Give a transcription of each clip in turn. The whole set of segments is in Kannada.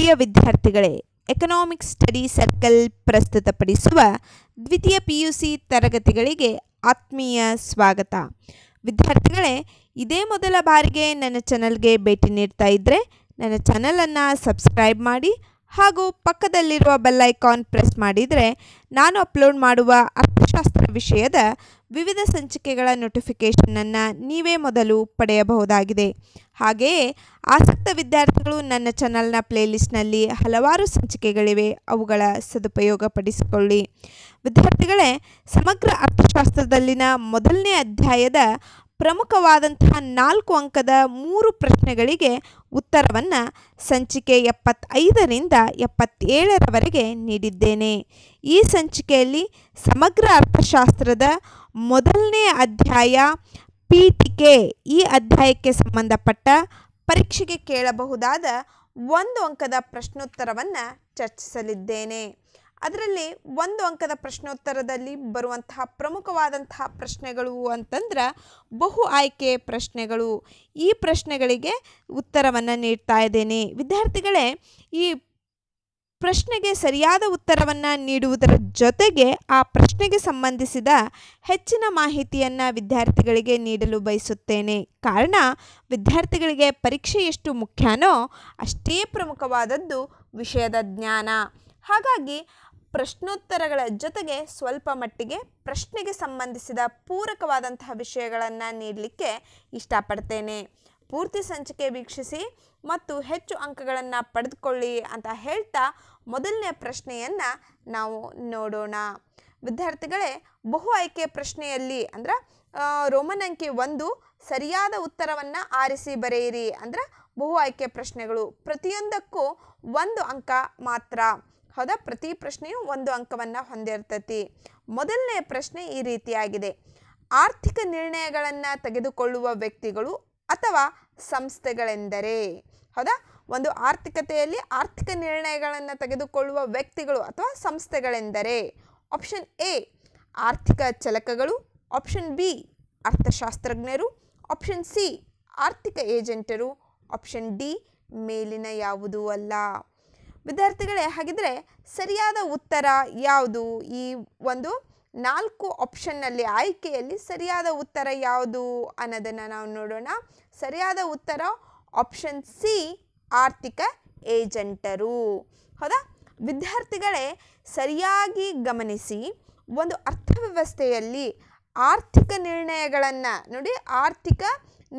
ಪ್ರಿಯ ವಿದ್ಯಾರ್ಥಿಗಳೇ ಎಕನಾಮಿಕ್ ಸ್ಟಡಿ ಸರ್ಕಲ್ ಪ್ರಸ್ತುತಪಡಿಸುವ ದ್ವಿತೀಯ ಪಿ ಯು ಸಿ ತರಗತಿಗಳಿಗೆ ಆತ್ಮೀಯ ಸ್ವಾಗತ ವಿದ್ಯಾರ್ಥಿಗಳೇ ಇದೇ ಮೊದಲ ಬಾರಿಗೆ ನನ್ನ ಚಾನಲ್ಗೆ ಭೇಟಿ ನೀಡ್ತಾ ಇದ್ದರೆ ನನ್ನ ಚಾನಲನ್ನು ಸಬ್ಸ್ಕ್ರೈಬ್ ಮಾಡಿ ಹಾಗೂ ಪಕ್ಕದಲ್ಲಿರುವ ಬೆಲ್ಲೈಕಾನ್ ಪ್ರೆಸ್ ಮಾಡಿದರೆ ನಾನು ಅಪ್ಲೋಡ್ ಮಾಡುವ ಅರ್ಥಶಾಸ್ತ್ರ ವಿಷಯದ ವಿವಿಧ ಸಂಚಿಕೆಗಳ ನೋಟಿಫಿಕೇಷನನ್ನು ನೀವೇ ಮೊದಲು ಪಡೆಯಬಹುದಾಗಿದೆ ಹಾಗೆಯೇ ಆಸಕ್ತ ವಿದ್ಯಾರ್ಥಿಗಳು ನನ್ನ ಚಾನಲ್ನ ಪ್ಲೇಲಿಸ್ಟ್ನಲ್ಲಿ ಹಲವಾರು ಸಂಚಿಕೆಗಳಿವೆ ಅವುಗಳ ಸದುಪಯೋಗ ಪಡಿಸಿಕೊಳ್ಳಿ ವಿದ್ಯಾರ್ಥಿಗಳೇ ಸಮಗ್ರ ಅರ್ಥಶಾಸ್ತ್ರದಲ್ಲಿನ ಮೊದಲನೇ ಅಧ್ಯಾಯದ ಪ್ರಮುಖವಾದಂತಹ ನಾಲ್ಕು ಅಂಕದ ಮೂರು ಪ್ರಶ್ನೆಗಳಿಗೆ ಉತ್ತರವನ್ನು ಸಂಚಿಕೆ ಎಪ್ಪತ್ತೈದರಿಂದ ಎಪ್ಪತ್ತೇಳರವರೆಗೆ ನೀಡಿದ್ದೇನೆ ಈ ಸಂಚಿಕೆಯಲ್ಲಿ ಸಮಗ್ರ ಅರ್ಥಶಾಸ್ತ್ರದ ಮೊದಲನೇ ಅಧ್ಯಾಯ ಪೀಠಿಕೆ ಈ ಅಧ್ಯಾಯಕ್ಕೆ ಸಂಬಂಧಪಟ್ಟ ಪರೀಕ್ಷೆಗೆ ಕೇಳಬಹುದಾದ ಒಂದು ಅಂಕದ ಪ್ರಶ್ನೋತ್ತರವನ್ನು ಚರ್ಚಿಸಲಿದ್ದೇನೆ ಅದರಲ್ಲಿ ಒಂದು ಅಂಕದ ಪ್ರಶ್ನೋತ್ತರದಲ್ಲಿ ಬರುವಂತಹ ಪ್ರಮುಖವಾದಂತಹ ಪ್ರಶ್ನೆಗಳು ಅಂತಂದ್ರೆ ಬಹು ಆಯ್ಕೆ ಪ್ರಶ್ನೆಗಳು ಈ ಪ್ರಶ್ನೆಗಳಿಗೆ ಉತ್ತರವನ್ನು ನೀಡ್ತಾ ಇದ್ದೇನೆ ವಿದ್ಯಾರ್ಥಿಗಳೇ ಈ ಪ್ರಶ್ನೆಗೆ ಸರಿಯಾದ ಉತ್ತರವನ್ನು ನೀಡುವುದರ ಜೊತೆಗೆ ಆ ಪ್ರಶ್ನೆಗೆ ಸಂಬಂಧಿಸಿದ ಹೆಚ್ಚಿನ ಮಾಹಿತಿಯನ್ನು ವಿದ್ಯಾರ್ಥಿಗಳಿಗೆ ನೀಡಲು ಬಯಸುತ್ತೇನೆ ಕಾರಣ ವಿದ್ಯಾರ್ಥಿಗಳಿಗೆ ಪರೀಕ್ಷೆ ಎಷ್ಟು ಮುಖ್ಯನೋ ಅಷ್ಟೇ ಪ್ರಮುಖವಾದದ್ದು ವಿಷಯದ ಜ್ಞಾನ ಹಾಗಾಗಿ ಪ್ರಶ್ನೋತ್ತರಗಳ ಜೊತೆಗೆ ಸ್ವಲ್ಪ ಮಟ್ಟಿಗೆ ಪ್ರಶ್ನೆಗೆ ಸಂಬಂಧಿಸಿದ ಪೂರಕವಾದಂತಹ ವಿಷಯಗಳನ್ನು ನೀಡಲಿಕ್ಕೆ ಇಷ್ಟಪಡ್ತೇನೆ ಪೂರ್ತಿ ಸಂಚಿಕೆ ವೀಕ್ಷಿಸಿ ಮತ್ತು ಹೆಚ್ಚು ಅಂಕಗಳನ್ನು ಪಡೆದುಕೊಳ್ಳಿ ಅಂತ ಹೇಳ್ತಾ ಮೊದಲನೇ ಪ್ರಶ್ನೆಯನ್ನು ನಾವು ನೋಡೋಣ ವಿದ್ಯಾರ್ಥಿಗಳೇ ಬಹು ಆಯ್ಕೆ ಪ್ರಶ್ನೆಯಲ್ಲಿ ಅಂದ್ರೆ ರೋಮನ್ ಅಂಕಿ ಒಂದು ಸರಿಯಾದ ಉತ್ತರವನ್ನು ಆರಿಸಿ ಬರೆಯಿರಿ ಅಂದ್ರೆ ಬಹು ಆಯ್ಕೆ ಪ್ರಶ್ನೆಗಳು ಪ್ರತಿಯೊಂದಕ್ಕೂ ಒಂದು ಅಂಕ ಮಾತ್ರ ಹೌದಾ ಪ್ರತಿ ಪ್ರಶ್ನೆಯೂ ಒಂದು ಅಂಕವನ್ನು ಹೊಂದಿರ್ತತಿ ಮೊದಲನೇ ಪ್ರಶ್ನೆ ಈ ರೀತಿಯಾಗಿದೆ ಆರ್ಥಿಕ ನಿರ್ಣಯಗಳನ್ನು ತೆಗೆದುಕೊಳ್ಳುವ ವ್ಯಕ್ತಿಗಳು ಅಥವಾ ಸಂಸ್ಥೆಗಳೆಂದರೆ ಹೌದಾ ಒಂದು ಆರ್ಥಿಕತೆಯಲ್ಲಿ ಆರ್ಥಿಕ ನಿರ್ಣಯಗಳನ್ನು ತೆಗೆದುಕೊಳ್ಳುವ ವ್ಯಕ್ತಿಗಳು ಅಥವಾ ಸಂಸ್ಥೆಗಳೆಂದರೆ ಆಪ್ಷನ್ ಎ ಆರ್ಥಿಕ ಚಲಕಗಳು ಆಪ್ಷನ್ ಬಿ ಅರ್ಥಶಾಸ್ತ್ರಜ್ಞರು ಆಪ್ಷನ್ ಸಿ ಆರ್ಥಿಕ ಏಜೆಂಟರು ಆಪ್ಷನ್ ಡಿ ಮೇಲಿನ ಯಾವುದೂ ಅಲ್ಲ ವಿದ್ಯಾರ್ಥಿಗಳೇ ಹಾಗಿದ್ರೆ ಸರಿಯಾದ ಉತ್ತರ ಯಾವುದು ಈ ಒಂದು ನಾಲ್ಕು ಆಪ್ಷನ್ನಲ್ಲಿ ಆಯ್ಕೆಯಲ್ಲಿ ಸರಿಯಾದ ಉತ್ತರ ಯಾವುದು ಅನ್ನೋದನ್ನು ನಾವು ನೋಡೋಣ ಸರಿಯಾದ ಉತ್ತರ ಆಪ್ಷನ್ ಸಿ ಆರ್ಥಿಕ ಏಜೆಂಟರು ಹೌದಾ ವಿದ್ಯಾರ್ಥಿಗಳೇ ಸರಿಯಾಗಿ ಗಮನಿಸಿ ಒಂದು ಅರ್ಥವ್ಯವಸ್ಥೆಯಲ್ಲಿ ಆರ್ಥಿಕ ನಿರ್ಣಯಗಳನ್ನು ನೋಡಿ ಆರ್ಥಿಕ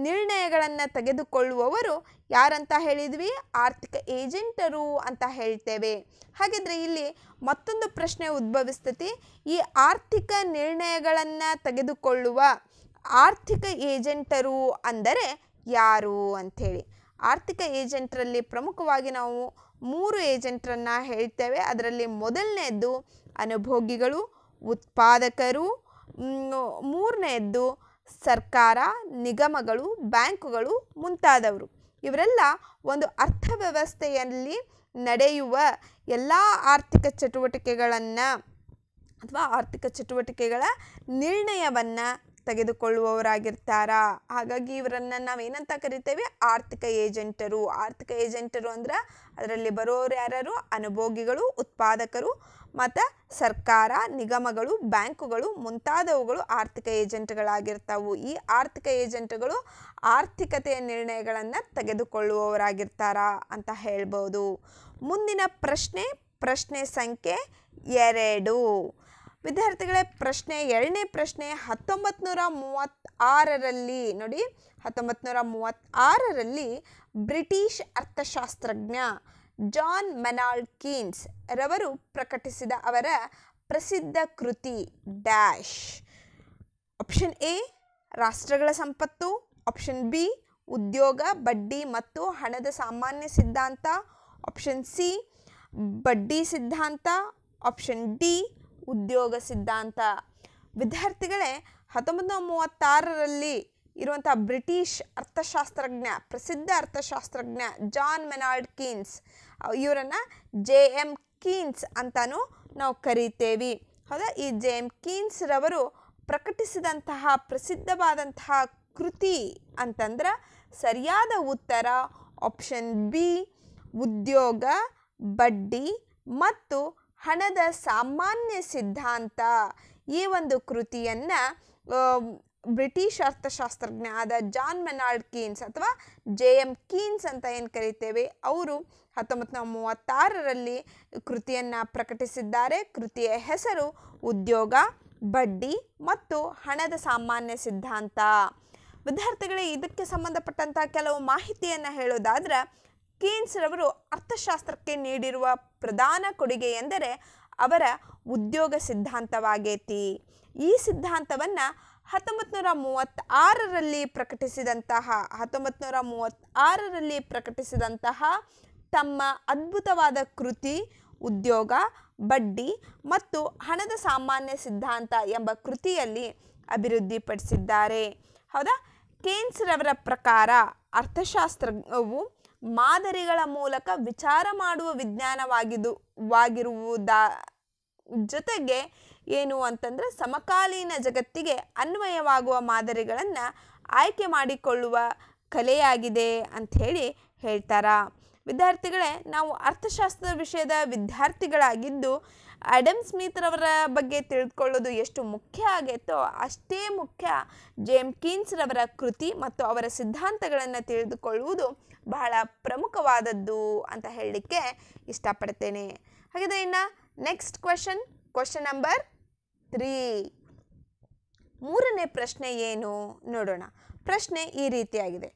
ನಿರ್ಣಯಗಳನ್ನು ತೆಗೆದುಕೊಳ್ಳುವವರು ಯಾರಂತ ಹೇಳಿದ್ವಿ ಆರ್ಥಿಕ ಏಜೆಂಟರು ಅಂತ ಹೇಳ್ತೇವೆ ಹಾಗಿದ್ರೆ ಇಲ್ಲಿ ಮತ್ತೊಂದು ಪ್ರಶ್ನೆ ಉದ್ಭವಿಸ್ತತಿ ಈ ಆರ್ಥಿಕ ನಿರ್ಣಯಗಳನ್ನು ತೆಗೆದುಕೊಳ್ಳುವ ಆರ್ಥಿಕ ಏಜೆಂಟರು ಅಂದರೆ ಯಾರು ಅಂಥೇಳಿ ಆರ್ಥಿಕ ಏಜೆಂಟರಲ್ಲಿ ಪ್ರಮುಖವಾಗಿ ನಾವು ಮೂರು ಏಜೆಂಟ್ರನ್ನು ಹೇಳ್ತೇವೆ ಅದರಲ್ಲಿ ಮೊದಲನೆಯದ್ದು ಅನುಭೋಗಿಗಳು ಉತ್ಪಾದಕರು ಮೂರನೆಯದ್ದು ಸರ್ಕಾರ ನಿಗಮಗಳು ಬ್ಯಾಂಕುಗಳು ಮುಂತಾದವರು ಇವರೆಲ್ಲ ಒಂದು ಅರ್ಥವ್ಯವಸ್ಥೆಯಲ್ಲಿ ನಡೆಯುವ ಎಲ್ಲ ಆರ್ಥಿಕ ಚಟುವಟಿಕೆಗಳನ್ನು ಅಥವಾ ಆರ್ಥಿಕ ಚಟುವಟಿಕೆಗಳ ನಿರ್ಣಯವನ್ನು ತೆಗೆದುಕೊಳ್ಳುವವರಾಗಿರ್ತಾರಾ ಹಾಗಾಗಿ ಇವರನ್ನು ನಾವೇನಂತ ಕರಿತೇವೆ ಆರ್ಥಿಕ ಏಜೆಂಟರು ಆರ್ಥಿಕ ಏಜೆಂಟರು ಅಂದ್ರೆ ಅದರಲ್ಲಿ ಬರೋರು ಯಾರು ಅನುಭೋಗಿಗಳು ಉತ್ಪಾದಕರು ಮತ್ತು ಸರ್ಕಾರ ನಿಗಮಗಳು ಬ್ಯಾಂಕುಗಳು ಮುಂತಾದವುಗಳು ಆರ್ಥಿಕ ಏಜೆಂಟ್ಗಳಾಗಿರ್ತಾವು ಈ ಆರ್ಥಿಕ ಏಜೆಂಟ್ಗಳು ಆರ್ಥಿಕತೆಯ ನಿರ್ಣಯಗಳನ್ನು ತೆಗೆದುಕೊಳ್ಳುವವರಾಗಿರ್ತಾರಾ ಅಂತ ಹೇಳ್ಬೋದು ಮುಂದಿನ ಪ್ರಶ್ನೆ ಪ್ರಶ್ನೆ ಸಂಖ್ಯೆ ಎರಡು ವಿದ್ಯಾರ್ಥಿಗಳೇ ಪ್ರಶ್ನೆ ಎರಡನೇ ಪ್ರಶ್ನೆ ಹತ್ತೊಂಬತ್ತು ನೂರ ಮೂವತ್ತಾರರಲ್ಲಿ ನೋಡಿ ಹತ್ತೊಂಬತ್ತು ನೂರ ಮೂವತ್ತಾರರಲ್ಲಿ ಬ್ರಿಟಿಷ್ ಅರ್ಥಶಾಸ್ತ್ರಜ್ಞ ಜಾನ್ ಮೆನಾಲ್ಡ್ ಕೀನ್ಸ್ ರವರು ಪ್ರಕಟಿಸಿದ ಅವರ ಪ್ರಸಿದ್ಧ ಕೃತಿ ಡ್ಯಾಶ್ ಆಪ್ಷನ್ ಎ ರಾಷ್ಟ್ರಗಳ ಸಂಪತ್ತು ಆಪ್ಷನ್ ಬಿ ಉದ್ಯೋಗ ಬಡ್ಡಿ ಮತ್ತು ಹಣದ ಸಾಮಾನ್ಯ ಸಿದ್ಧಾಂತ ಆಪ್ಷನ್ ಸಿ ಬಡ್ಡಿ ಸಿದ್ಧಾಂತ ಆಪ್ಷನ್ ಡಿ ಉದ್ಯೋಗ ಸಿದ್ಧಾಂತ ವಿದ್ಯಾರ್ಥಿಗಳೇ ಹತ್ತೊಂಬತ್ತು ನೂರ ಮೂವತ್ತಾರರಲ್ಲಿ ಇರುವಂಥ ಬ್ರಿಟಿಷ್ ಅರ್ಥಶಾಸ್ತ್ರಜ್ಞ ಪ್ರಸಿದ್ಧ ಅರ್ಥಶಾಸ್ತ್ರಜ್ಞ ಜಾನ್ ಮೆನಾಲ್ಡ್ ಕೀನ್ಸ್ ಇವರನ್ನು ಜೆ ಎಮ್ ಕೀನ್ಸ್ ಅಂತಲೂ ನಾವು ಕರೀತೇವೆ ಹೌದಾ ಈ ಜೆ ಎಮ್ ಕೀನ್ಸ್ರವರು ಪ್ರಕಟಿಸಿದಂತಹ ಪ್ರಸಿದ್ಧವಾದಂತಹ ಕೃತಿ ಅಂತಂದ್ರೆ ಸರಿಯಾದ ಉತ್ತರ ಆಪ್ಷನ್ ಬಿ ಉದ್ಯೋಗ ಬಡ್ಡಿ ಮತ್ತು ಹಣದ ಸಾಮಾನ್ಯ ಸಿದ್ಧಾಂತ ಈ ಒಂದು ಕೃತಿಯನ್ನು ಬ್ರಿಟಿಷ್ ಅರ್ಥಶಾಸ್ತ್ರಜ್ಞ ಆದ ಜಾನ್ ಮೆನಾಲ್ಡ್ ಕೀನ್ಸ್ ಅಥವಾ ಜೆ ಎಮ್ ಕೀನ್ಸ್ ಅಂತ ಏನು ಕರಿತೇವೆ ಅವರು ಹತ್ತೊಂಬತ್ತು ನೂರ ಮೂವತ್ತಾರರಲ್ಲಿ ಕೃತಿಯನ್ನು ಪ್ರಕಟಿಸಿದ್ದಾರೆ ಕೃತಿಯ ಹೆಸರು ಉದ್ಯೋಗ ಬಡ್ಡಿ ಮತ್ತು ಹಣದ ಸಾಮಾನ್ಯ ಸಿದ್ಧಾಂತ ವಿದ್ಯಾರ್ಥಿಗಳೇ ಇದಕ್ಕೆ ಸಂಬಂಧಪಟ್ಟಂಥ ಕೆಲವು ಮಾಹಿತಿಯನ್ನು ಹೇಳೋದಾದ್ರೆ ರವರು ಅರ್ಥಶಾಸ್ತ್ರಕ್ಕೆ ನೀಡಿರುವ ಪ್ರಧಾನ ಕೊಡುಗೆ ಎಂದರೆ ಅವರ ಉದ್ಯೋಗ ಸಿದ್ಧಾಂತವಾಗೇತಿ ಈ ಸಿದ್ಧಾಂತವನ್ನು ಹತ್ತೊಂಬತ್ತು ನೂರ ಮೂವತ್ತಾರರಲ್ಲಿ ಪ್ರಕಟಿಸಿದಂತಹ ಹತ್ತೊಂಬತ್ತು ನೂರ ಮೂವತ್ತಾರರಲ್ಲಿ ಪ್ರಕಟಿಸಿದಂತಹ ತಮ್ಮ ಅದ್ಭುತವಾದ ಕೃತಿ ಉದ್ಯೋಗ ಬಡ್ಡಿ ಮತ್ತು ಹಣದ ಸಾಮಾನ್ಯ ಸಿದ್ಧಾಂತ ಎಂಬ ಕೃತಿಯಲ್ಲಿ ಅಭಿವೃದ್ಧಿಪಡಿಸಿದ್ದಾರೆ ಹೌದಾ ಕೇನ್ಸ್ರವರ ಪ್ರಕಾರ ಅರ್ಥಶಾಸ್ತ್ರವು ಮಾದರಿಗಳ ಮೂಲಕ ವಿಚಾರ ಮಾಡುವ ವಿಜ್ಞಾನವಾಗಿದು ವಾಗಿರುವುದ ಜೊತೆಗೆ ಏನು ಅಂತಂದರೆ ಸಮಕಾಲೀನ ಜಗತ್ತಿಗೆ ಅನ್ವಯವಾಗುವ ಮಾದರಿಗಳನ್ನು ಆಯ್ಕೆ ಮಾಡಿಕೊಳ್ಳುವ ಕಲೆಯಾಗಿದೆ ಅಂಥೇಳಿ ಹೇಳ್ತಾರ ವಿದ್ಯಾರ್ಥಿಗಳೇ ನಾವು ಅರ್ಥಶಾಸ್ತ್ರದ ವಿಷಯದ ವಿದ್ಯಾರ್ಥಿಗಳಾಗಿದ್ದು ಆಡಮ್ ಸ್ಮಿತ್ರವರ ಬಗ್ಗೆ ತಿಳಿದುಕೊಳ್ಳೋದು ಎಷ್ಟು ಮುಖ್ಯ ಆಗೈತೋ ಅಷ್ಟೇ ಮುಖ್ಯ ಜೇಮ್ ಕೀನ್ಸ್ರವರ ಕೃತಿ ಮತ್ತು ಅವರ ಸಿದ್ಧಾಂತಗಳನ್ನು ತಿಳಿದುಕೊಳ್ಳುವುದು ಬಹಳ ಪ್ರಮುಖವಾದದ್ದು ಅಂತ ಹೇಳಲಿಕ್ಕೆ ಇಷ್ಟಪಡ್ತೇನೆ ಹಾಗಾದರೆ ಇನ್ನು next question question number three ಮೂರನೇ ಪ್ರಶ್ನೆ ಏನು ನೋಡೋಣ ಪ್ರಶ್ನೆ ಈ ರೀತಿಯಾಗಿದೆ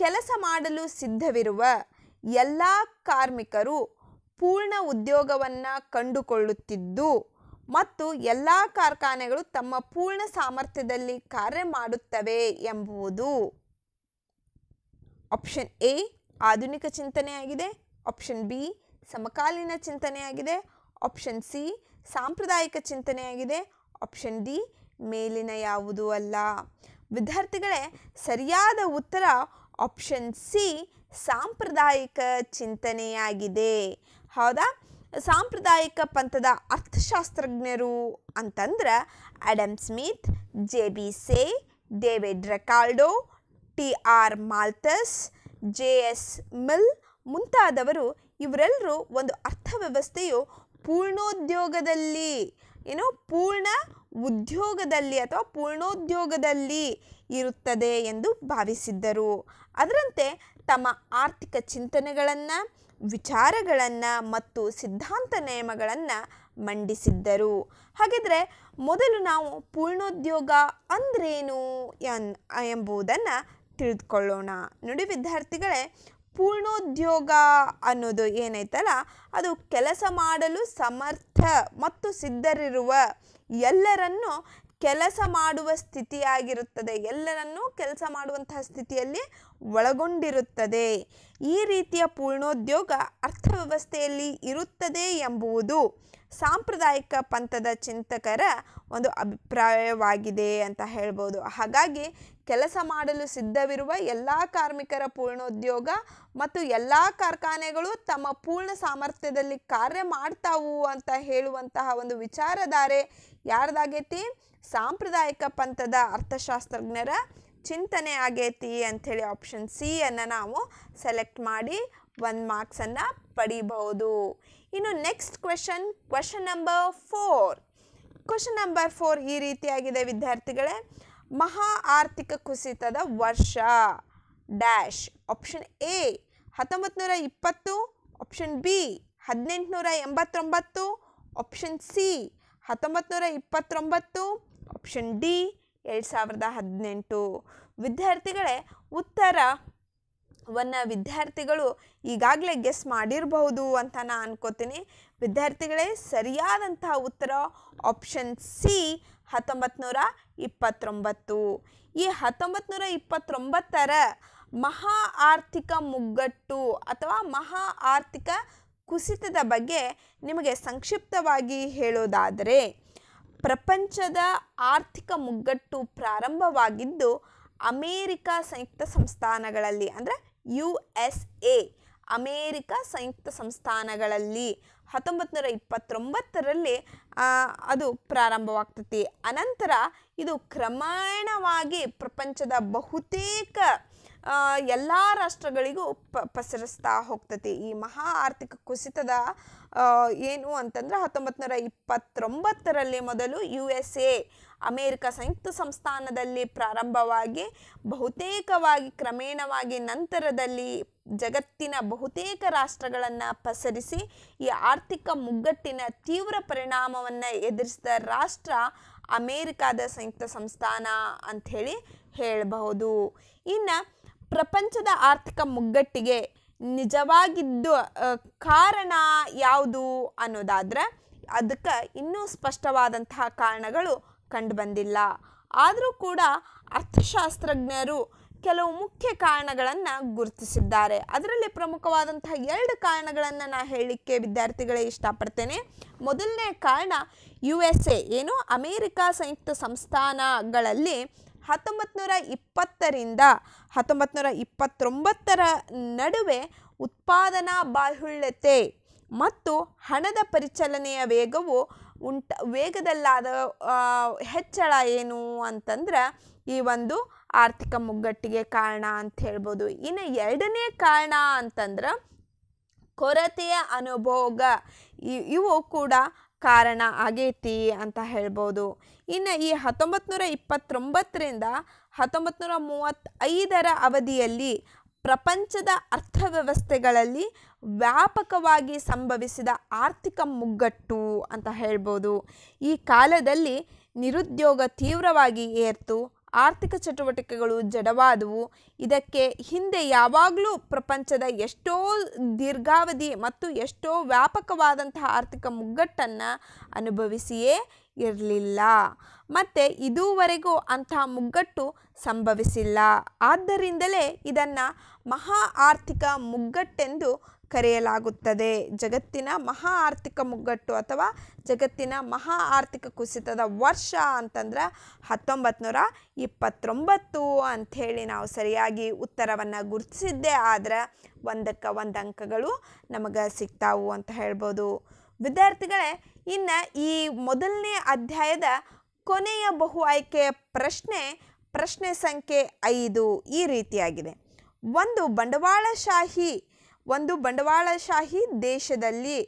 ಕೆಲಸ ಮಾಡಲು ಸಿದ್ಧವಿರುವ ಎಲ್ಲ ಕಾರ್ಮಿಕರು ಪೂರ್ಣ ಉದ್ಯೋಗವನ್ನು ಕಂಡುಕೊಳ್ಳುತ್ತಿದ್ದು ಮತ್ತು ಎಲ್ಲ ಕಾರ್ಖಾನೆಗಳು ತಮ್ಮ ಪೂರ್ಣ ಸಾಮರ್ಥ್ಯದಲ್ಲಿ ಕಾರ್ಯ ಮಾಡುತ್ತವೆ ಎಂಬುದು ಆಪ್ಷನ್ ಎ ಆಧುನಿಕ ಚಿಂತನೆಯಾಗಿದೆ ಆಪ್ಷನ್ ಬಿ ಸಮಕಾಲೀನ ಚಿಂತನೆಯಾಗಿದೆ ಆಪ್ಷನ್ ಸಿ ಸಾಂಪ್ರದಾಯಿಕ ಚಿಂತನೆಯಾಗಿದೆ ಆಪ್ಷನ್ ಡಿ ಮೇಲಿನ ಯಾವುದೂ ಅಲ್ಲ ವಿದ್ಯಾರ್ಥಿಗಳೇ ಸರಿಯಾದ ಉತ್ತರ ಆಪ್ಷನ್ ಸಿ ಸಾಂಪ್ರದಾಯಿಕ ಚಿಂತನೆಯಾಗಿದೆ ಹೌದಾ ಸಾಂಪ್ರದಾಯಿಕ ಪಂಥದ ಅರ್ಥಶಾಸ್ತ್ರಜ್ಞರು ಅಂತಂದ್ರೆ Adam Smith J B Say David Ricardo T R Malthus J S Mill ಮುಂತಾದವರು ಇವರೆಲ್ಲರೂ ಒಂದು ಅರ್ಥವ್ಯವಸ್ಥೆಯು ಪೂರ್ಣೋದ್ಯೋಗದಲ್ಲಿ ಏನೋ ಪೂರ್ಣ ಉದ್ಯೋಗದಲ್ಲಿ ಅಥವಾ ಪೂರ್ಣೋದ್ಯೋಗದಲ್ಲಿ ಇರುತ್ತದೆ ಎಂದು ಭಾವಿಸಿದ್ದರು ಅದರಂತೆ ತಮ್ಮ ಆರ್ಥಿಕ ಚಿಂತನೆಗಳನ್ನು ವಿಚಾರಗಳನ್ನು ಮತ್ತು ಸಿದ್ಧಾಂತ ನಿಯಮಗಳನ್ನು ಮಂಡಿಸಿದ್ದರು ಹಾಗಿದ್ರೆ ಮೊದಲು ನಾವು ಪೂರ್ಣೋದ್ಯೋಗ ಅಂದ್ರೇನು ಎನ್ ಎಂಬುದನ್ನು ತಿಳಿದುಕೊಳ್ಳೋಣ ನೋಡಿ ವಿದ್ಯಾರ್ಥಿಗಳೇ ಪೂರ್ಣೋದ್ಯೋಗ ಅನ್ನೋದು ಏನೈತಲ್ಲ ಅದು ಕೆಲಸ ಮಾಡಲು ಸಮರ್ಥ ಮತ್ತು ಸಿದ್ಧರಿರುವ ಎಲ್ಲರನ್ನು ಕೆಲಸ ಮಾಡುವ ಸ್ಥಿತಿಯಾಗಿರುತ್ತದೆ ಎಲ್ಲರನ್ನೂ ಕೆಲಸ ಮಾಡುವಂತಹ ಸ್ಥಿತಿಯಲ್ಲಿ ಒಳಗೊಂಡಿರುತ್ತದೆ ಈ ರೀತಿಯ ಪೂರ್ಣೋದ್ಯೋಗ ಅರ್ಥವ್ಯವಸ್ಥೆಯಲ್ಲಿ ಇರುತ್ತದೆ ಎಂಬುವುದು ಸಾಂಪ್ರದಾಯಿಕ ಪಂಥದ ಚಿಂತಕರ ಒಂದು ಅಭಿಪ್ರಾಯವಾಗಿದೆ ಅಂತ ಹೇಳ್ಬೋದು ಹಾಗಾಗಿ ಕೆಲಸ ಮಾಡಲು ಸಿದ್ಧವಿರುವ ಎಲ್ಲ ಕಾರ್ಮಿಕರ ಪೂರ್ಣೋದ್ಯೋಗ ಮತ್ತು ಎಲ್ಲ ಕಾರ್ಖಾನೆಗಳು ತಮ್ಮ ಪೂರ್ಣ ಸಾಮರ್ಥ್ಯದಲ್ಲಿ ಕಾರ್ಯ ಮಾಡ್ತಾವು ಅಂತ ಹೇಳುವಂತಹ ಒಂದು ವಿಚಾರಧಾರೆ ಯಾರ್ದಾಗೈತಿ ಸಾಂಪ್ರದಾಯಿಕ ಪಂಥದ ಅರ್ಥಶಾಸ್ತ್ರಜ್ಞರ ಚಿಂತನೆ ಆಗೈತಿ ಅಂಥೇಳಿ ಆಪ್ಷನ್ ಸಿ ಅನ್ನು ನಾವು ಸೆಲೆಕ್ಟ್ ಮಾಡಿ ಒಂದು ಮಾರ್ಕ್ಸನ್ನು ಪಡಿಬಹುದು ಇನ್ನು next question question number four question number four ಈ ರೀತಿಯಾಗಿದೆ ವಿದ್ಯಾರ್ಥಿಗಳೇ ಮಹಾ ಆರ್ಥಿಕ ಕುಸಿತದ ವರ್ಷ ಡ್ಯಾಶ್ ಆಪ್ಷನ್ ಎ ಹತ್ತೊಂಬತ್ತು ಇಪ್ಪತ್ತು ಆಪ್ಷನ್ ಬಿ ಹದಿನೆಂಟುನೂರ ಎಂಬತ್ತೊಂಬತ್ತು ಆಪ್ಷನ್ ಸಿ ಹತ್ತೊಂಬತ್ತು ಇಪ್ಪತ್ತೊಂಬತ್ತು ಆಪ್ಷನ್ ಡಿ ಎರಡು ಸಾವಿರದ ಹದಿನೆಂಟು ವಿದ್ಯಾರ್ಥಿಗಳೇ ಉತ್ತರ ವನ್ನ ವಿದ್ಯಾರ್ಥಿಗಳು ಈಗಾಗಲೇ ಗೆಸ್ ಮಾಡಿರಬಹುದು ಅಂತ ನಾನು ಅನ್ಕೋತೀನಿ ವಿದ್ಯಾರ್ಥಿಗಳೇ ಸರಿಯಾದಂತಹ ಉತ್ತರ ಆಪ್ಷನ್ ಸಿ ಹತ್ತೊಂಬತ್ತು ಇಪ್ಪತ್ತೊಂಬತ್ತು ಈ ಹತ್ತೊಂಬತ್ತು ಇಪ್ಪತ್ತೊಂಬತ್ತರ ಮಹಾ ಆರ್ಥಿಕ ಮುಗ್ಗಟ್ಟು ಅಥವಾ ಮಹಾ ಆರ್ಥಿಕ ಕುಸಿತದ ಬಗ್ಗೆ ನಿಮಗೆ ಸಂಕ್ಷಿಪ್ತವಾಗಿ ಹೇಳೋದಾದರೆ ಪ್ರಪಂಚದ ಆರ್ಥಿಕ ಮುಗ್ಗಟ್ಟು ಪ್ರಾರಂಭವಾಗಿದ್ದು ಅಮೇರಿಕಾ ಸಂಯುಕ್ತ ಸಂಸ್ಥಾನಗಳಲ್ಲಿ ಅಂದರೆ ಯು ಎಸ್ ಎ ಅಮೇರಿಕ ಸಂಯುಕ್ತ ಸಂಸ್ಥಾನಗಳಲ್ಲಿ ಹತ್ತೊಂಬತ್ತು ನೂರ ಇಪ್ಪತ್ತೊಂಬತ್ತರಲ್ಲಿ ಅದು ಪ್ರಾರಂಭವಾಗ್ತತಿ ಅನಂತರ ಇದು ಕ್ರಮೇಣವಾಗಿ ಪ್ರಪಂಚದ ಬಹುತೇಕ ಎಲ್ಲ ರಾಷ್ಟ್ರಗಳಿಗೂ ಪ ಪಸರಿಸ್ತಾ ಹೋಗ್ತತಿ ಈ ಮಹಾ ಆರ್ಥಿಕ ಕುಸಿತದ ಏನು ಅಂತಂದ್ರೆ ಹತ್ತೊಂಬತ್ತು ನೂರ ಇಪ್ಪತ್ತೊಂಬತ್ತರಲ್ಲಿ ಮೊದಲು ಯು ಎಸ್ ಎ ಅಮೇರಿಕ ಸಂಯುಕ್ತ ಸಂಸ್ಥಾನದಲ್ಲಿ ಪ್ರಾರಂಭವಾಗಿ ಬಹುತೇಕವಾಗಿ ಕ್ರಮೇಣವಾಗಿ ನಂತರದಲ್ಲಿ ಜಗತ್ತಿನ ಬಹುತೇಕ ರಾಷ್ಟ್ರಗಳನ್ನು ಪಸರಿಸಿ ಈ ಆರ್ಥಿಕ ಮುಗ್ಗಟ್ಟಿನ ತೀವ್ರ ಪರಿಣಾಮವನ್ನು ಎದುರಿಸಿದ ರಾಷ್ಟ್ರ ಅಮೇರಿಕಾದ ಸಂಯುಕ್ತ ಸಂಸ್ಥಾನ ಅಂಥೇಳಿ ಹೇಳಬಹುದು ಇನ್ನು ಪ್ರಪಂಚದ ಆರ್ಥಿಕ ಮುಗ್ಗಟ್ಟಿಗೆ ನಿಜವಾಗಿದ್ದು ಕಾರಣ ಯಾವುದು ಅನ್ನೋದಾದ್ರೆ ಅದಕ್ಕೆ ಇನ್ನೂ ಸ್ಪಷ್ಟವಾದಂತಹ ಕಾರಣಗಳು ಕಂಡುಬಂದಿಲ್ಲ ಆದರೂ ಕೂಡ ಅರ್ಥಶಾಸ್ತ್ರಜ್ಞರು ಕೆಲವು ಮುಖ್ಯ ಕಾರಣಗಳನ್ನು ಗುರುತಿಸಿದ್ದಾರೆ ಅದರಲ್ಲಿ ಪ್ರಮುಖವಾದಂತಹ ಎರಡು ಕಾರಣಗಳನ್ನು ನಾನು ಹೇಳಲಿಕ್ಕೆ ವಿದ್ಯಾರ್ಥಿಗಳೇ ಇಷ್ಟಪಡ್ತೇನೆ ಮೊದಲನೇ ಕಾರಣ ಯು ಎಸ್ ಎ ಏನು ಅಮೇರಿಕಾ ಸಂಯುಕ್ತ ಸಂಸ್ಥಾನಗಳಲ್ಲಿ ಹತ್ತೊಂಬತ್ತು ನೂರ ಇಪ್ಪತ್ತರಿಂದ ಹತ್ತೊಂಬತ್ತು ಇಪ್ಪತ್ತೊಂಬತ್ತರ ನಡುವೆ ಉತ್ಪಾದನಾ ಬಾಹುಳ್ಯತೆ ಮತ್ತು ಹಣದ ಪರಿಚಲನೆಯ ವೇಗವು ಉಂಟ ವೇಗದಲ್ಲಾದ ಹೆಚ್ಚಳ ಏನು ಅಂತಂದ್ರೆ ಈ ಒಂದು ಆರ್ಥಿಕ ಮುಗ್ಗಟ್ಟಿಗೆ ಕಾರಣ ಅಂತ ಹೇಳ್ಬೋದು ಇನ್ನು ಎರಡನೇ ಕಾರಣ ಅಂತಂದ್ರೆ ಕೊರತೆಯ ಅನುಭೋಗ ಇವು ಕೂಡ ಕಾರಣ ಆಗೈತಿ ಅಂತ ಹೇಳ್ಬೋದು ಇನ್ನು ಈ ಹತ್ತೊಂಬತ್ತು ನೂರ ಇಪ್ಪತ್ತೊಂಬತ್ತರಿಂದ ಹತ್ತೊಂಬತ್ತು ನೂರ ಮೂವತ್ತೈದರ ಅವಧಿಯಲ್ಲಿ ಪ್ರಪಂಚದ ಅರ್ಥವ್ಯವಸ್ಥೆಗಳಲ್ಲಿ ವ್ಯಾಪಕವಾಗಿ ಸಂಭವಿಸಿದ ಆರ್ಥಿಕ ಮುಗ್ಗಟ್ಟು ಅಂತ ಹೇಳ್ಬೋದು ಈ ಕಾಲದಲ್ಲಿ ನಿರುದ್ಯೋಗ ತೀವ್ರವಾಗಿ ಏರ್ತು ಆರ್ಥಿಕ ಚಟುವಟಿಕೆಗಳು ಜಡವಾದವು ಇದಕ್ಕೆ ಹಿಂದೆ ಯಾವಾಗಲೂ ಪ್ರಪಂಚದ ಎಷ್ಟೋ ದೀರ್ಘಾವಧಿ ಮತ್ತು ಎಷ್ಟೋ ವ್ಯಾಪಕವಾದಂತಹ ಆರ್ಥಿಕ ಮುಗ್ಗಟ್ಟನ್ನು ಅನುಭವಿಸಿಯೇ ಇರಲಿಲ್ಲ ಮತ್ತು ಇದುವರೆಗೂ ಅಂಥ ಮುಗ್ಗಟ್ಟು ಸಂಭವಿಸಿಲ್ಲ ಆದ್ದರಿಂದಲೇ ಇದನ್ನು ಮಹಾ ಆರ್ಥಿಕ ಮುಗ್ಗಟ್ಟೆಂದು ಕರೆಯಲಾಗುತ್ತದೆ ಜಗತ್ತಿನ ಮಹಾ ಆರ್ಥಿಕ ಮುಗ್ಗಟ್ಟು ಅಥವಾ ಜಗತ್ತಿನ ಮಹಾ ಆರ್ಥಿಕ ಕುಸಿತದ ವರ್ಷ ಅಂತಂದ್ರೆ ಹತ್ತೊಂಬತ್ತು ನೂರ ಇಪ್ಪತ್ತೊಂಬತ್ತು ಅಂಥೇಳಿ ನಾವು ಸರಿಯಾಗಿ ಉತ್ತರವನ್ನು ಗುರುತಿಸಿದ್ದೆ ಆದ್ರೆ ಒಂದಕ್ಕೆ ಒಂದು ಅಂಕಗಳು ನಮಗೆ ಸಿಗ್ತಾವು ಅಂತ ಹೇಳ್ಬೋದು ವಿದ್ಯಾರ್ಥಿಗಳೇ ಇನ್ನು ಈ ಮೊದಲನೇ ಅಧ್ಯಾಯದ ಕೊನೆಯ ಬಹು ಆಯ್ಕೆಯ ಪ್ರಶ್ನೆ ಪ್ರಶ್ನೆ ಸಂಖ್ಯೆ ಐದು ಈ ರೀತಿಯಾಗಿದೆ ಒಂದು ಬಂಡವಾಳಶಾಹಿ ಒಂದು ಬಂಡವಾಳಶಾಹಿ ದೇಶದಲ್ಲಿ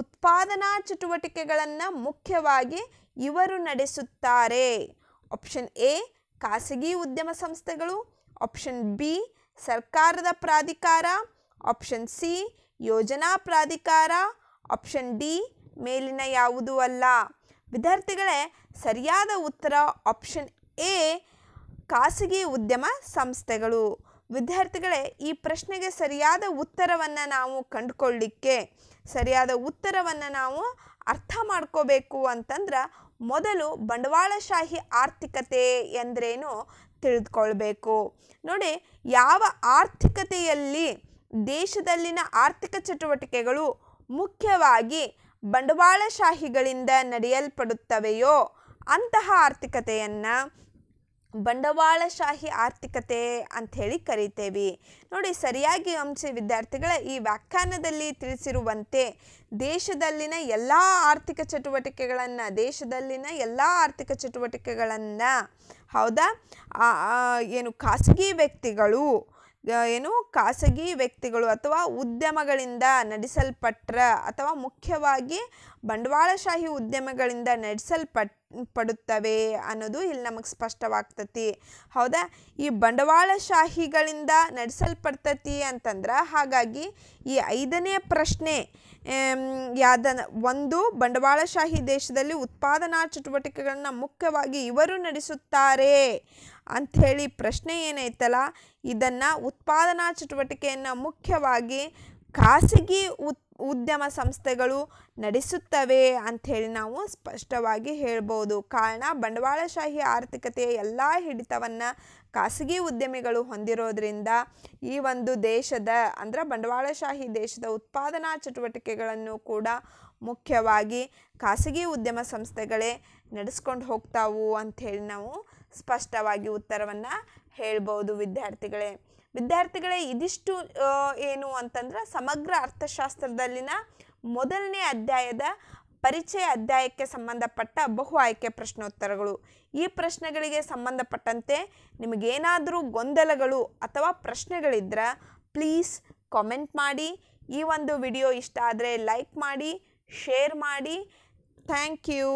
ಉತ್ಪಾದನಾ ಚಟುವಟಿಕೆಗಳನ್ನು ಮುಖ್ಯವಾಗಿ ಇವರು ನಡೆಸುತ್ತಾರೆ ಆಪ್ಷನ್ ಎ ಖಾಸಗಿ ಉದ್ಯಮ ಸಂಸ್ಥೆಗಳು ಆಪ್ಷನ್ ಬಿ ಸರ್ಕಾರದ ಪ್ರಾಧಿಕಾರ ಆಪ್ಷನ್ ಸಿ ಯೋಜನಾ ಪ್ರಾಧಿಕಾರ ಆಪ್ಷನ್ ಡಿ ಮೇಲಿನ ಯಾವುದೂ ಅಲ್ಲ ವಿದ್ಯಾರ್ಥಿಗಳೇ ಸರಿಯಾದ ಉತ್ತರ ಆಪ್ಷನ್ ಎ ಖಾಸಗಿ ಉದ್ಯಮ ಸಂಸ್ಥೆಗಳು ವಿದ್ಯಾರ್ಥಿಗಳೇ ಈ ಪ್ರಶ್ನೆಗೆ ಸರಿಯಾದ ಉತ್ತರವನ್ನು ನಾವು ಕಂಡುಕೊಳ್ಳಿಕ್ಕೆ ಸರಿಯಾದ ಉತ್ತರವನ್ನು ನಾವು ಅರ್ಥ ಮಾಡ್ಕೋಬೇಕು ಅಂತಂದ್ರೆ ಮೊದಲು ಬಂಡವಾಳಶಾಹಿ ಆರ್ಥಿಕತೆ ಎಂದ್ರೇನು ತಿಳಿದುಕೊಳ್ಬೇಕು ನೋಡಿ ಯಾವ ಆರ್ಥಿಕತೆಯಲ್ಲಿ ದೇಶದಲ್ಲಿನ ಆರ್ಥಿಕ ಚಟುವಟಿಕೆಗಳು ಮುಖ್ಯವಾಗಿ ಬಂಡವಾಳಶಾಹಿಗಳಿಂದ ನಡೆಯಲ್ಪಡುತ್ತವೆಯೋ ಅಂತಹ ಆರ್ಥಿಕತೆಯನ್ನು ಬಂಡವಾಳಶಾಹಿ ಆರ್ಥಿಕತೆ ಅಂಥೇಳಿ ಕರಿತೇವೆ ನೋಡಿ ಸರಿಯಾಗಿ ಅಂಶ ವಿದ್ಯಾರ್ಥಿಗಳ ಈ ವ್ಯಾಖ್ಯಾನದಲ್ಲಿ ತಿಳಿಸಿರುವಂತೆ ದೇಶದಲ್ಲಿನ ಎಲ್ಲ ಆರ್ಥಿಕ ಚಟುವಟಿಕೆಗಳನ್ನು ದೇಶದಲ್ಲಿನ ಎಲ್ಲ ಆರ್ಥಿಕ ಚಟುವಟಿಕೆಗಳನ್ನು ಹೌದಾ ಏನು ಖಾಸಗಿ ವ್ಯಕ್ತಿಗಳು ಏನು ಖಾಸಗಿ ವ್ಯಕ್ತಿಗಳು ಅಥವಾ ಉದ್ಯಮಗಳಿಂದ ನಡೆಸಲ್ಪಟ್ರ ಅಥವಾ ಮುಖ್ಯವಾಗಿ ಬಂಡವಾಳಶಾಹಿ ಉದ್ಯಮಗಳಿಂದ ನಡೆಸಲ್ಪಟ್ ಪಡುತ್ತವೆ ಅನ್ನೋದು ಇಲ್ಲಿ ನಮಗೆ ಸ್ಪಷ್ಟವಾಗ್ತತಿ ಹೌದಾ ಈ ಬಂಡವಾಳಶಾಹಿಗಳಿಂದ ನಡೆಸಲ್ಪಡ್ತತಿ ಅಂತಂದ್ರೆ ಹಾಗಾಗಿ ಈ ಐದನೇ ಪ್ರಶ್ನೆ ಯಾದ ಒಂದು ಬಂಡವಾಳಶಾಹಿ ದೇಶದಲ್ಲಿ ಉತ್ಪಾದನಾ ಚಟುವಟಿಕೆಗಳನ್ನು ಮುಖ್ಯವಾಗಿ ಇವರು ನಡೆಸುತ್ತಾರೆ ಅಂಥೇಳಿ ಪ್ರಶ್ನೆ ಏನೈತಲ್ಲ ಇದನ್ನು ಉತ್ಪಾದನಾ ಚಟುವಟಿಕೆಯನ್ನು ಮುಖ್ಯವಾಗಿ ಖಾಸಗಿ ಉತ್ ಉದ್ಯಮ ಸಂಸ್ಥೆಗಳು ನಡೆಸುತ್ತವೆ ಅಂಥೇಳಿ ನಾವು ಸ್ಪಷ್ಟವಾಗಿ ಹೇಳ್ಬೋದು ಕಾರಣ ಬಂಡವಾಳಶಾಹಿ ಆರ್ಥಿಕತೆಯ ಎಲ್ಲ ಹಿಡಿತವನ್ನು ಖಾಸಗಿ ಉದ್ಯಮಿಗಳು ಹೊಂದಿರೋದ್ರಿಂದ ಈ ಒಂದು ದೇಶದ ಅಂದರೆ ಬಂಡವಾಳಶಾಹಿ ದೇಶದ ಉತ್ಪಾದನಾ ಚಟುವಟಿಕೆಗಳನ್ನು ಕೂಡ ಮುಖ್ಯವಾಗಿ ಖಾಸಗಿ ಉದ್ಯಮ ಸಂಸ್ಥೆಗಳೇ ನಡೆಸ್ಕೊಂಡು ಹೋಗ್ತಾವು ಅಂಥೇಳಿ ನಾವು ಸ್ಪಷ್ಟವಾಗಿ ಉತ್ತರವನ್ನು ಹೇಳ್ಬೋದು ವಿದ್ಯಾರ್ಥಿಗಳೇ ವಿದ್ಯಾರ್ಥಿಗಳೇ ಇದಿಷ್ಟು ಏನು ಅಂತಂದ್ರೆ ಸಮಗ್ರ ಅರ್ಥಶಾಸ್ತ್ರದಲ್ಲಿನ ಮೊದಲನೇ ಅಧ್ಯಾಯದ ಪರಿಚಯ ಅಧ್ಯಾಯಕ್ಕೆ ಸಂಬಂಧಪಟ್ಟ ಬಹು ಆಯ್ಕೆ ಪ್ರಶ್ನೋತ್ತರಗಳು ಈ ಪ್ರಶ್ನೆಗಳಿಗೆ ಸಂಬಂಧಪಟ್ಟಂತೆ ನಿಮಗೇನಾದರೂ ಗೊಂದಲಗಳು ಅಥವಾ ಪ್ರಶ್ನೆಗಳಿದ್ರೆ ಪ್ಲೀಸ್ ಕಾಮೆಂಟ್ ಮಾಡಿ ಈ ಒಂದು ವಿಡಿಯೋ ಇಷ್ಟ ಆದರೆ ಲೈಕ್ ಮಾಡಿ ಶೇರ್ ಮಾಡಿ ಥ್ಯಾಂಕ್ ಯು